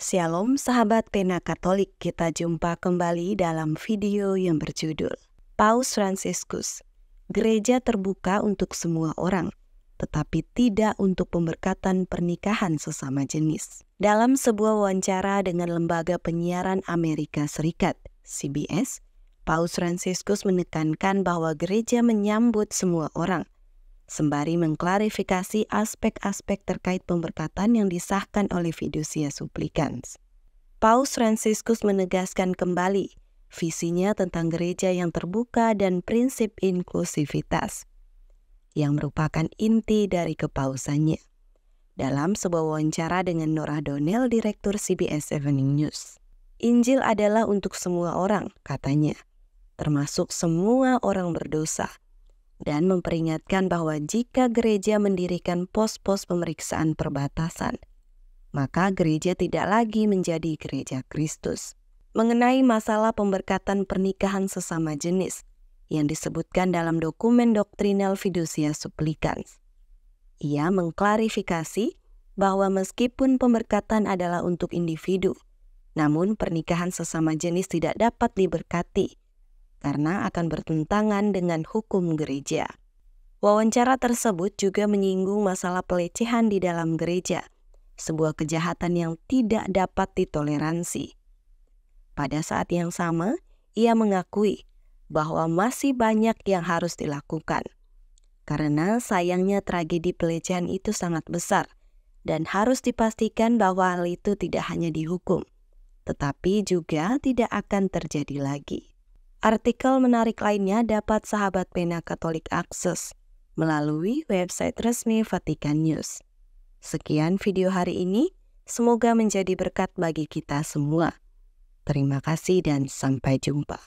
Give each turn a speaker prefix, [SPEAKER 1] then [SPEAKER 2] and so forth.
[SPEAKER 1] Shalom sahabat pena katolik, kita jumpa kembali dalam video yang berjudul Paus Franciscus, Gereja Terbuka untuk Semua Orang, tetapi tidak untuk pemberkatan pernikahan sesama jenis. Dalam sebuah wawancara dengan lembaga penyiaran Amerika Serikat, CBS, Paus Franciscus menekankan bahwa gereja menyambut semua orang – sembari mengklarifikasi aspek-aspek terkait pemberkatan yang disahkan oleh fidusia suplikans. Paus Franciscus menegaskan kembali visinya tentang gereja yang terbuka dan prinsip inklusivitas, yang merupakan inti dari kepausannya. Dalam sebuah wawancara dengan Nora Donnell, Direktur CBS Evening News. Injil adalah untuk semua orang, katanya, termasuk semua orang berdosa, dan memperingatkan bahwa jika gereja mendirikan pos-pos pemeriksaan perbatasan, maka gereja tidak lagi menjadi gereja Kristus. Mengenai masalah pemberkatan pernikahan sesama jenis yang disebutkan dalam dokumen doktrinal fidusia supplicans. Ia mengklarifikasi bahwa meskipun pemberkatan adalah untuk individu, namun pernikahan sesama jenis tidak dapat diberkati karena akan bertentangan dengan hukum gereja. Wawancara tersebut juga menyinggung masalah pelecehan di dalam gereja, sebuah kejahatan yang tidak dapat ditoleransi. Pada saat yang sama, ia mengakui bahwa masih banyak yang harus dilakukan. Karena sayangnya tragedi pelecehan itu sangat besar dan harus dipastikan bahwa hal itu tidak hanya dihukum, tetapi juga tidak akan terjadi lagi. Artikel menarik lainnya dapat sahabat pena Katolik akses melalui website resmi Vatikan News. Sekian video hari ini, semoga menjadi berkat bagi kita semua. Terima kasih dan sampai jumpa.